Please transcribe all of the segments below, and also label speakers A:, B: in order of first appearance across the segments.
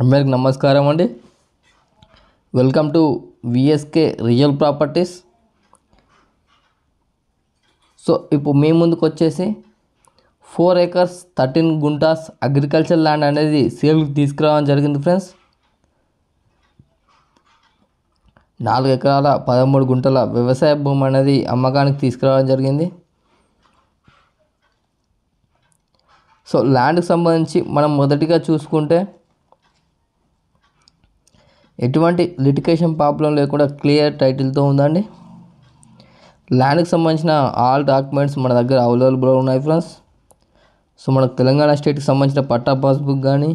A: అందరికి నమస్కారం అండి welcome to VSK real properties so ఇప్పుడు మీ ముందుకు వచ్చేసి four acres thirteen guntas agriculture land అనేది సేల్కి తీసుకురావడం జరిగింది ఫ్రెండ్స్ నాలుగు ఎకరాల పదమూడు గుంటల వ్యవసాయ భూమి అనేది అమ్మకానికి తీసుకురావడం జరిగింది సో ల్యాండ్కి సంబంధించి మనం మొదటిగా చూసుకుంటే ఎటువంటి లిటికేషన్ ప్రాబ్లం లేకుండా క్లియర్ టైటిల్తో ఉందండి ల్యాండ్కి సంబంధించిన ఆల్ డాక్యుమెంట్స్ మన దగ్గర అవైలబుల్గా ఉన్నాయి ఫ్రెండ్స్ సో మన తెలంగాణ స్టేట్కి సంబంధించిన పట్టా పాస్బుక్ కానీ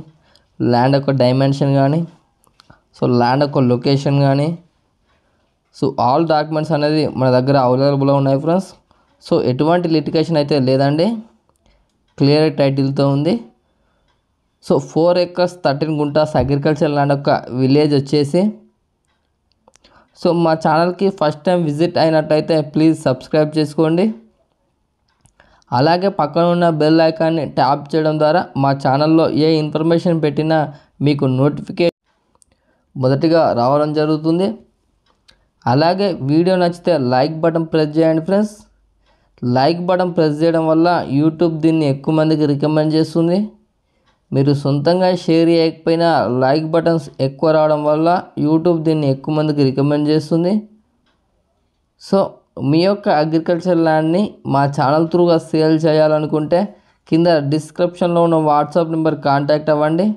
A: ల్యాండ్ యొక్క డైమెన్షన్ కానీ సో ల్యాండ్ యొక్క లొకేషన్ కానీ సో ఆల్ డాక్యుమెంట్స్ అనేది మన దగ్గర అవైలబుల్గా ఉన్నాయి ఫ్రెండ్స్ సో ఎటువంటి లిటికేషన్ అయితే లేదండి క్లియర్ టైటిల్తో ఉంది so four acres thirteen guntas agriculture land ఒక విలేజ్ వచ్చేసి సో మా ఛానల్కి ఫస్ట్ టైం విజిట్ అయినట్టయితే ప్లీజ్ సబ్స్క్రైబ్ చేసుకోండి అలాగే పక్కన ఉన్న బెల్ ఐకాన్ని ట్యాప్ చేయడం ద్వారా మా ఛానల్లో ఏ ఇన్ఫర్మేషన్ పెట్టినా మీకు నోటిఫికేషన్ మొదటిగా రావడం జరుగుతుంది అలాగే వీడియో నచ్చితే లైక్ బటన్ ప్రెస్ చేయండి ఫ్రెండ్స్ లైక్ బటన్ ప్రెస్ చేయడం వల్ల యూట్యూబ్ దీన్ని ఎక్కువ మందికి రికమెండ్ చేస్తుంది మీరు సొంతంగా షేర్ చేయకపోయినా లైక్ బటన్స్ ఎక్కువ రావడం వల్ల యూట్యూబ్ దీన్ని ఎక్కువ మందికి రికమెండ్ చేస్తుంది సో మీ యొక్క అగ్రికల్చర్ ల్యాండ్ని మా ఛానల్ త్రూగా సేల్ చేయాలనుకుంటే కింద డిస్క్రిప్షన్లో ఉన్న వాట్సాప్ నెంబర్ కాంటాక్ట్ అవ్వండి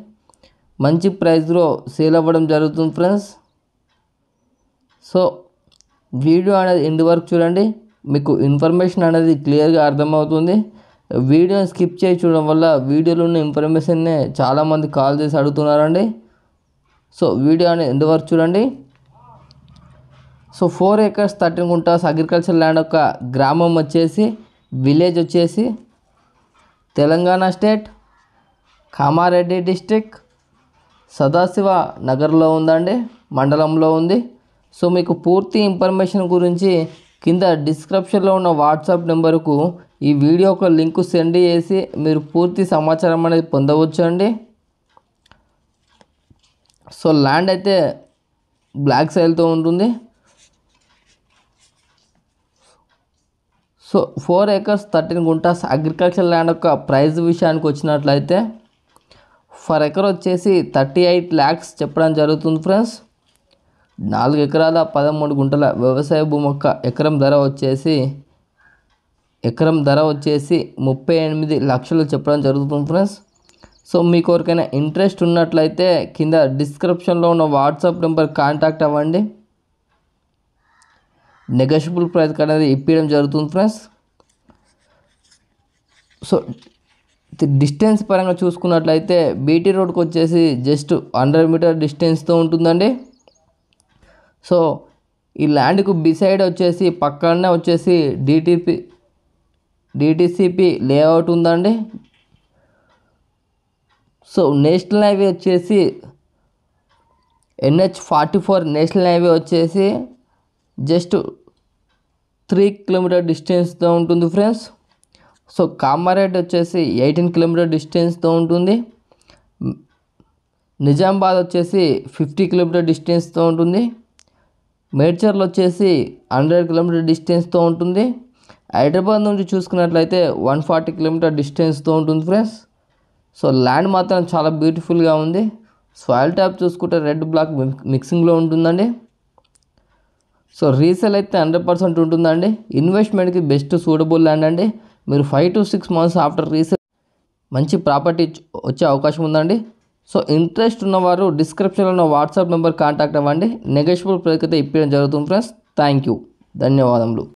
A: మంచి ప్రైస్లో సేల్ అవ్వడం జరుగుతుంది ఫ్రెండ్స్ సో వీడియో అనేది ఎండ్ వరకు చూడండి మీకు ఇన్ఫర్మేషన్ అనేది క్లియర్గా అర్థమవుతుంది వీడియోని స్కిప్ చేసి చూడడం వల్ల వీడియోలో ఉన్న ఇన్ఫర్మేషన్నే చాలామంది కాల్ చేసి అడుగుతున్నారండి సో వీడియో అనేది ఎంతవరకు చూడండి so four acres thirteen guntas agriculture land ఒక గ్రామం వచ్చేసి విలేజ్ వచ్చేసి తెలంగాణ స్టేట్ కామారెడ్డి డిస్టిక్ సదాశివ నగర్లో ఉందండి మండలంలో ఉంది సో మీకు పూర్తి ఇన్ఫర్మేషన్ గురించి కింద డిస్క్రిప్షన్లో ఉన్న వాట్సాప్ నెంబర్కు ఈ వీడియోకు లింక్ సెండ్ చేసి మీరు పూర్తి సమాచారం అనేది పొందవచ్చు అండి సో ల్యాండ్ అయితే బ్లాక్ సైల్తో ఉంటుంది so four acres thirteen guntas agriculture land యొక్క ప్రైజ్ విషయానికి వచ్చినట్లయితే ఫర్ ఎకర్ వచ్చేసి థర్టీ ఎయిట్ ల్యాక్స్ చెప్పడం జరుగుతుంది ఫ్రెండ్స్ నాలుగు ఎకరాల పదమూడు గుంటల వ్యవసాయ భూమి యొక్క ఎకరం ధర వచ్చేసి ఎకరం ధర వచ్చేసి ముప్పై ఎనిమిది లక్షలు చెప్పడం జరుగుతుంది ఫ్రెండ్స్ సో మీ కోరికైనా ఇంట్రెస్ట్ ఉన్నట్లయితే కింద డిస్క్రిప్షన్లో ఉన్న వాట్సాప్ నెంబర్ కాంటాక్ట్ అవ్వండి నెగోషియబుల్ ప్రైస్ అనేది ఇప్పించడం జరుగుతుంది ఫ్రెండ్స్ సో డిస్టెన్స్ పరంగా చూసుకున్నట్లయితే బీటీ రోడ్కి వచ్చేసి జస్ట్ హండ్రెడ్ మీటర్ డిస్టెన్స్తో ఉంటుందండి సో ఈ ల్యాండ్కు బిసైడ్ వచ్చేసి పక్కనే వచ్చేసి డిటిపి డిటిసిపి లేఅవుట్ ఉందండి సో నేషనల్ హైవే వచ్చేసి NH forty four national highway వచ్చేసి జస్ట్ త్రీ కిలోమీటర్ డిస్టెన్స్తో ఉంటుంది ఫ్రెండ్స్ సో కామారెడ్డి వచ్చేసి ఎయిటీన్ కిలోమీటర్ డిస్టెన్స్తో ఉంటుంది నిజామాబాద్ వచ్చేసి ఫిఫ్టీ కిలోమీటర్ డిస్టెన్స్తో ఉంటుంది మేడ్చర్లు వచ్చేసి హండ్రెడ్ కిలోమీటర్ డిస్టెన్స్తో ఉంటుంది హైదరాబాద్ నుంచి చూసుకున్నట్లయితే వన్ ఫార్టీ కిలోమీటర్ డిస్టెన్స్తో ఉంటుంది ఫ్రెండ్స్ సో ల్యాండ్ మాత్రం చాలా బ్యూటిఫుల్గా ఉంది సాయిల్ ట్యాప్ చూసుకుంటే రెడ్ బ్లాక్ మిక్సింగ్లో ఉంటుందండి సో రీసేల్ అయితే హండ్రెడ్ పర్సెంట్ ఉంటుందండి ఇన్వెస్ట్మెంట్కి బెస్ట్ సూటబుల్ ల్యాండ్ అండి మీరు five to six months after resale మంచి ప్రాపర్టీ వచ్చే అవకాశం ఉందండి సో ఇంట్రెస్ట్ ఉన్నవారు డిస్క్రిప్షన్లో ఉన్న వాట్సాప్ నెంబర్ కాంటాక్ట్ అవ్వండి నెగోషియబుల్ ప్రైస్కి అయితే ఇప్పించడం జరుగుతుంది ఫ్రెండ్స్ థ్యాంక్ యూ ధన్యవాదములు